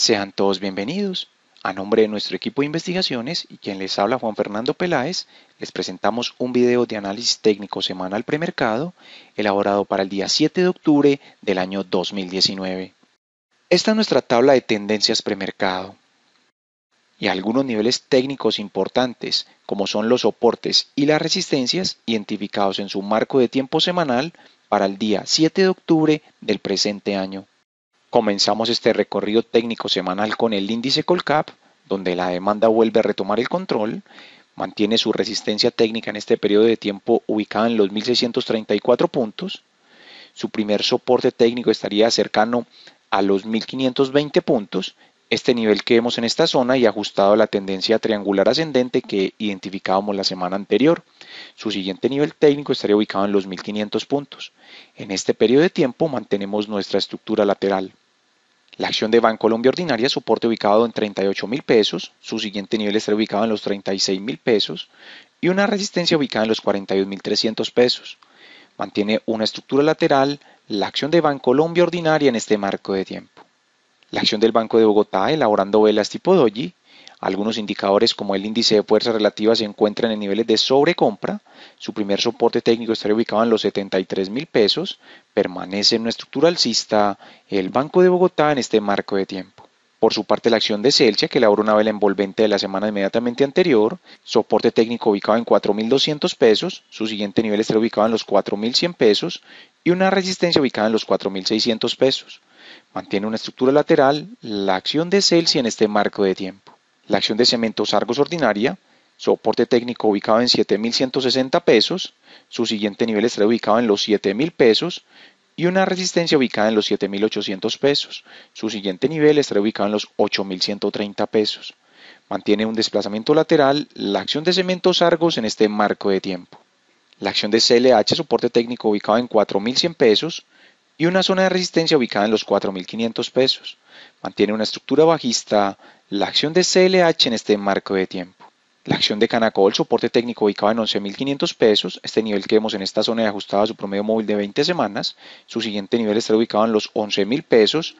Sean todos bienvenidos. A nombre de nuestro equipo de investigaciones y quien les habla Juan Fernando Peláez, les presentamos un video de análisis técnico semanal premercado elaborado para el día 7 de octubre del año 2019. Esta es nuestra tabla de tendencias premercado y algunos niveles técnicos importantes, como son los soportes y las resistencias identificados en su marco de tiempo semanal para el día 7 de octubre del presente año. Comenzamos este recorrido técnico semanal con el índice Colcap, donde la demanda vuelve a retomar el control, mantiene su resistencia técnica en este periodo de tiempo ubicada en los 1634 puntos. Su primer soporte técnico estaría cercano a los 1520 puntos este nivel que vemos en esta zona y ajustado a la tendencia triangular ascendente que identificábamos la semana anterior. Su siguiente nivel técnico estaría ubicado en los 1500 puntos. En este periodo de tiempo mantenemos nuestra estructura lateral. La acción de Bancolombia Ordinaria, soporte ubicado en 38 mil pesos, su siguiente nivel estaría ubicado en los 36 mil pesos y una resistencia ubicada en los 42,300 mil pesos. Mantiene una estructura lateral la acción de Bancolombia Ordinaria en este marco de tiempo la acción del Banco de Bogotá elaborando velas tipo doji. Algunos indicadores como el índice de fuerza relativa se encuentran en niveles de sobrecompra. Su primer soporte técnico estaría ubicado en los 73 mil pesos. Permanece en una estructura alcista el Banco de Bogotá en este marco de tiempo. Por su parte, la acción de Celsia, que elaboró una vela envolvente de la semana inmediatamente anterior, soporte técnico ubicado en 4.200 pesos, su siguiente nivel estará ubicado en los 4.100 pesos y una resistencia ubicada en los 4.600 pesos. Mantiene una estructura lateral, la acción de Celsi en este marco de tiempo. La acción de cementos Argos ordinaria, soporte técnico ubicado en 7.160 pesos, su siguiente nivel estará ubicado en los 7.000 pesos y una resistencia ubicada en los 7.800 pesos, su siguiente nivel estará ubicado en los 8.130 pesos. Mantiene un desplazamiento lateral, la acción de cementos Argos en este marco de tiempo. La acción de CLH, soporte técnico ubicado en 4.100 pesos, y una zona de resistencia ubicada en los 4.500 pesos. Mantiene una estructura bajista la acción de CLH en este marco de tiempo. La acción de Canacol, soporte técnico ubicado en 11.500 pesos, este nivel que vemos en esta zona es ajustado a su promedio móvil de 20 semanas, su siguiente nivel estará ubicado en los 11.000 pesos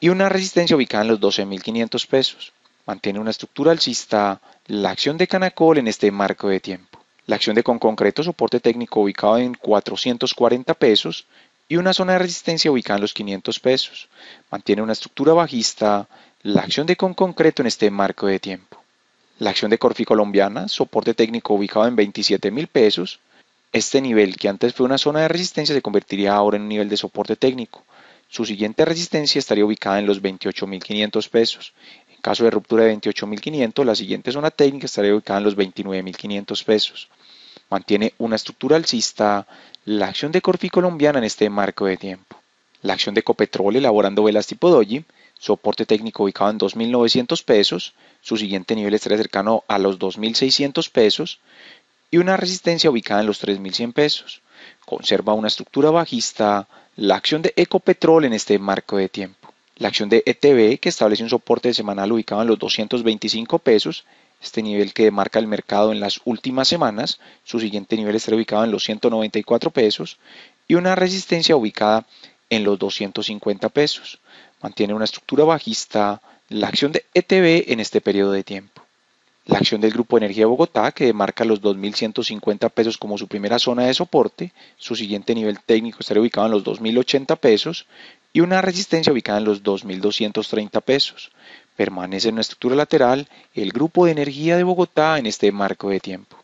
y una resistencia ubicada en los 12.500 pesos. Mantiene una estructura alcista la acción de Canacol en este marco de tiempo. La acción de Concreto, soporte técnico ubicado en 440 pesos, y una zona de resistencia ubicada en los 500 pesos. Mantiene una estructura bajista, la acción de con concreto en este marco de tiempo. La acción de Corfi colombiana, soporte técnico ubicado en 27 mil pesos. Este nivel, que antes fue una zona de resistencia, se convertiría ahora en un nivel de soporte técnico. Su siguiente resistencia estaría ubicada en los 28.500 pesos. En caso de ruptura de 28.500, la siguiente zona técnica estaría ubicada en los 29.500 pesos. Mantiene una estructura alcista, la acción de Corfi colombiana en este marco de tiempo, la acción de Ecopetrol elaborando velas tipo doji, soporte técnico ubicado en 2.900 pesos, su siguiente nivel estaría cercano a los 2.600 pesos y una resistencia ubicada en los 3.100 pesos. Conserva una estructura bajista, la acción de Ecopetrol en este marco de tiempo, la acción de ETB que establece un soporte semanal ubicado en los 225 pesos este nivel que marca el mercado en las últimas semanas, su siguiente nivel estará ubicado en los 194 pesos y una resistencia ubicada en los 250 pesos. Mantiene una estructura bajista la acción de ETB en este periodo de tiempo. La acción del Grupo Energía Bogotá, que marca los 2.150 pesos como su primera zona de soporte, su siguiente nivel técnico estará ubicado en los 2.080 pesos y una resistencia ubicada en los 2.230 pesos permanece en una estructura lateral el grupo de energía de Bogotá en este marco de tiempo.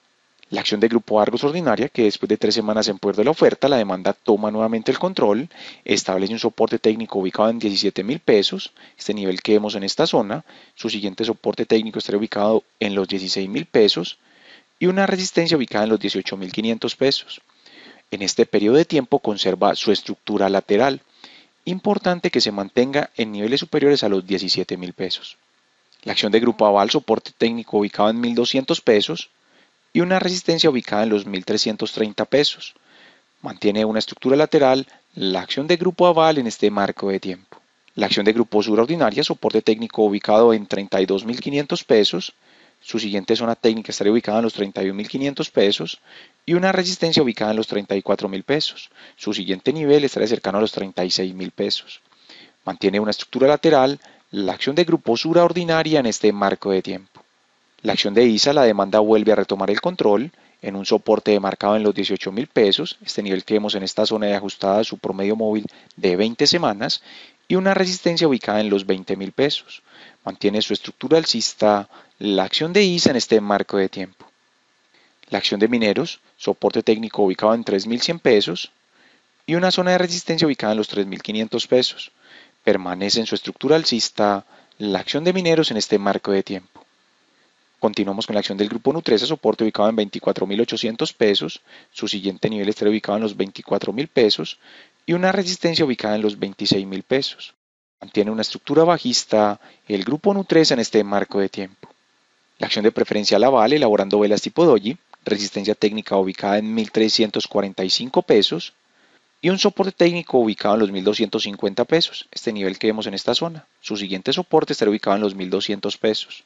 La acción del grupo Argos ordinaria, que después de tres semanas en puerto de la oferta, la demanda toma nuevamente el control, establece un soporte técnico ubicado en 17 mil pesos, este nivel que vemos en esta zona, su siguiente soporte técnico estará ubicado en los $16,000 mil pesos y una resistencia ubicada en los $18,500. pesos. En este periodo de tiempo conserva su estructura lateral, importante que se mantenga en niveles superiores a los $17,000. pesos. La acción de Grupo Aval soporte técnico ubicado en 1.200 pesos y una resistencia ubicada en los 1.330 pesos. Mantiene una estructura lateral la acción de Grupo Aval en este marco de tiempo. La acción de Grupo Subordinaria, soporte técnico ubicado en 32.500 pesos su siguiente zona técnica estaría ubicada en los 31.500 pesos y una resistencia ubicada en los 34.000 pesos. Su siguiente nivel estaría cercano a los 36.000 pesos. Mantiene una estructura lateral, la acción de gruposura ordinaria en este marco de tiempo. La acción de ISA, la demanda vuelve a retomar el control, en un soporte demarcado en los $18,000, mil pesos, este nivel que vemos en esta zona de ajustada su promedio móvil de 20 semanas y una resistencia ubicada en los $20,000. mil pesos. Mantiene su estructura alcista la acción de ISA en este marco de tiempo. La acción de mineros, soporte técnico ubicado en 3.100 pesos y una zona de resistencia ubicada en los 3.500 pesos. Permanece en su estructura alcista la acción de mineros en este marco de tiempo. Continuamos con la acción del grupo Nutresa, soporte ubicado en 24.800 pesos, su siguiente nivel estará ubicado en los 24.000 pesos y una resistencia ubicada en los 26.000 pesos. Mantiene una estructura bajista el grupo Nutresa en este marco de tiempo. La acción de preferencia la vale elaborando velas tipo doji, resistencia técnica ubicada en 1.345 pesos y un soporte técnico ubicado en los 1.250 pesos, este nivel que vemos en esta zona. Su siguiente soporte estará ubicado en los 1.200 pesos.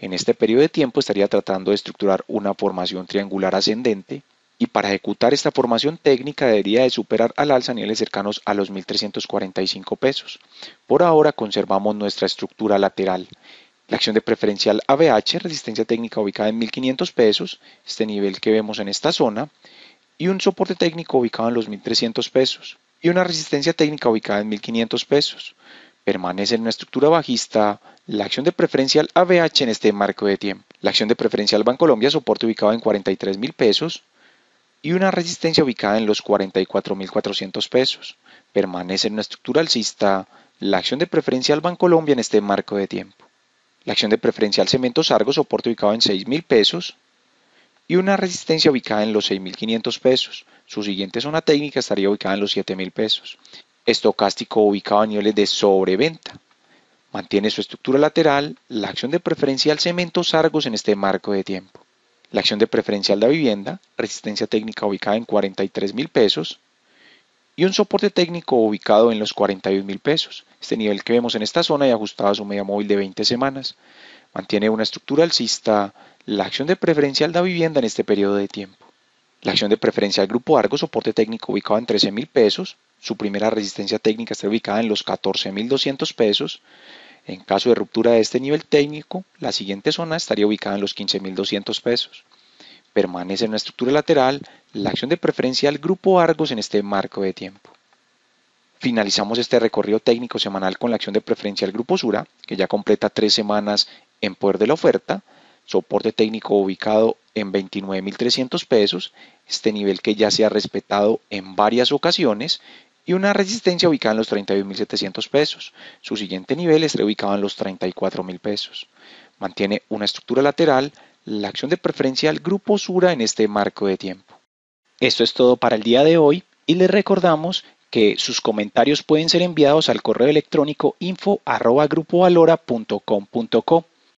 En este periodo de tiempo estaría tratando de estructurar una formación triangular ascendente y para ejecutar esta formación técnica debería de superar al alza niveles cercanos a los 1.345 pesos. Por ahora conservamos nuestra estructura lateral. La acción de preferencial ABH, resistencia técnica ubicada en 1.500 pesos, este nivel que vemos en esta zona, y un soporte técnico ubicado en los 1.300 pesos, y una resistencia técnica ubicada en 1.500 pesos. Permanece en una estructura bajista la acción de preferencial ABH en este marco de tiempo. La acción de preferencial Bancolombia soporte ubicado en 43 mil pesos y una resistencia ubicada en los 44.400 pesos. Permanece en una estructura alcista la acción de preferencial Bancolombia en este marco de tiempo. La acción de preferencial Cementos Argos soporte ubicado en 6,000 mil pesos y una resistencia ubicada en los 6.500 pesos. Su siguiente zona técnica estaría ubicada en los 7.000 pesos estocástico ubicado a niveles de sobreventa. Mantiene su estructura lateral, la acción de preferencial cemento argos en este marco de tiempo. La acción de preferencial de vivienda, resistencia técnica ubicada en 43 mil pesos y un soporte técnico ubicado en los 41 mil pesos. Este nivel que vemos en esta zona y ajustado a su media móvil de 20 semanas. Mantiene una estructura alcista la acción de preferencial de vivienda en este periodo de tiempo. La acción de preferencial Grupo Argos, soporte técnico ubicado en 13 mil pesos, su primera resistencia técnica está ubicada en los 14.200 pesos. En caso de ruptura de este nivel técnico, la siguiente zona estaría ubicada en los 15.200 pesos. Permanece en una estructura lateral la acción de preferencia al grupo Argos en este marco de tiempo. Finalizamos este recorrido técnico semanal con la acción de preferencia al grupo Sura, que ya completa tres semanas en poder de la oferta. Soporte técnico ubicado en 29.300 pesos, este nivel que ya se ha respetado en varias ocasiones y una resistencia ubicada en los 31.700 pesos. Su siguiente nivel es ubicado en los 34.000 pesos. Mantiene una estructura lateral, la acción de preferencia al grupo Sura en este marco de tiempo. Esto es todo para el día de hoy y les recordamos que sus comentarios pueden ser enviados al correo electrónico info.grupovalora.com.co.